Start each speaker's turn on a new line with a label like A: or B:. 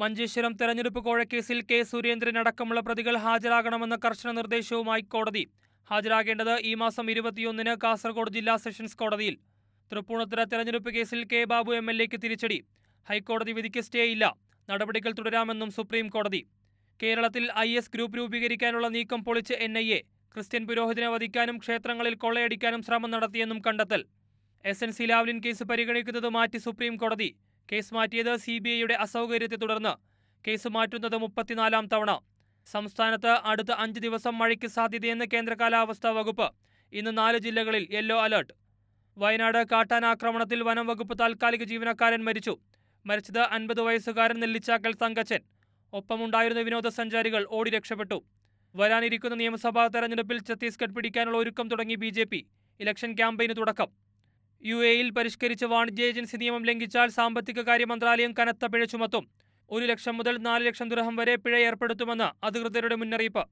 A: മഞ്ചേശ്വരം തെരഞ്ഞെടുപ്പ് കോഴക്കേസിൽ കെ സുരേന്ദ്രൻ അടക്കമുള്ള പ്രതികൾ ഹാജരാകണമെന്ന കർശന നിർദ്ദേശവുമായി കോടതി ഹാജരാകേണ്ടത് ഈ മാസം ഇരുപത്തിയൊന്നിന് കാസർഗോഡ് ജില്ലാ സെഷൻസ് കോടതിയിൽ തൃപ്പൂണിത്തുറ തെരഞ്ഞെടുപ്പ് കേസിൽ കെ ബാബു എം എൽ എക്ക് തിരിച്ചടി ഹൈക്കോടതി വിധിക്ക് സ്റ്റേ ഇല്ല നടപടികൾ തുടരാമെന്നും സുപ്രീം കോടതി കേരളത്തിൽ ഐ എസ് ഗ്രൂപ്പ് രൂപീകരിക്കാനുള്ള നീക്കം പൊളിച്ച് എൻ ഐ എ ക്രിസ്ത്യൻ പുരോഹിതനെ വധിക്കാനും ക്ഷേത്രങ്ങളിൽ കൊള്ളയടിക്കാനും ശ്രമം നടത്തിയെന്നും കണ്ടെത്തൽ S N C Lavalin case പരിഗണിക്കുന്നത് മാറ്റി സുപ്രീം കോടതി കേസ് മാറ്റിയത് സി ബി ഐയുടെ അസൗകര്യത്തെ തുടർന്ന് കേസ് മാറ്റുന്നത് മുപ്പത്തിനാലാം തവണ സംസ്ഥാനത്ത് അടുത്ത അഞ്ച് ദിവസം മഴയ്ക്ക് സാധ്യതയെന്ന് കേന്ദ്ര കാലാവസ്ഥാ വകുപ്പ് ഇന്ന് നാല് ജില്ലകളിൽ യെല്ലോ അലർട്ട് വയനാട് കാട്ടാന ആക്രമണത്തിൽ വനം വകുപ്പ് താൽക്കാലിക ജീവനക്കാരൻ മരിച്ചു മരിച്ചത് അൻപത് വയസ്സുകാരൻ നെല്ലിച്ചാക്കൽ തങ്കച്ചൻ ഒപ്പമുണ്ടായിരുന്ന വിനോദസഞ്ചാരികൾ ഓടി രക്ഷപ്പെട്ടു വരാനിരിക്കുന്ന നിയമസഭാ തെരഞ്ഞെടുപ്പിൽ ഛത്തീസ്ഗഡ് പിടിക്കാനുള്ള ഒരുക്കം തുടങ്ങി ബി ഇലക്ഷൻ ക്യാമ്പയിന് തുടക്കം യു എയിൽ പരിഷ്കരിച്ച വാണിജ്യ ഏജൻസി നിയമം ലംഘിച്ചാൽ സാമ്പത്തിക കാര്യ മന്ത്രാലയം കനത്ത പിഴ ചുമത്തും ഒരു ലക്ഷം മുതൽ നാല് ലക്ഷം ദുരഹം വരെ പിഴ ഏർപ്പെടുത്തുമെന്ന് അധികൃതരുടെ മുന്നറിയിപ്പ്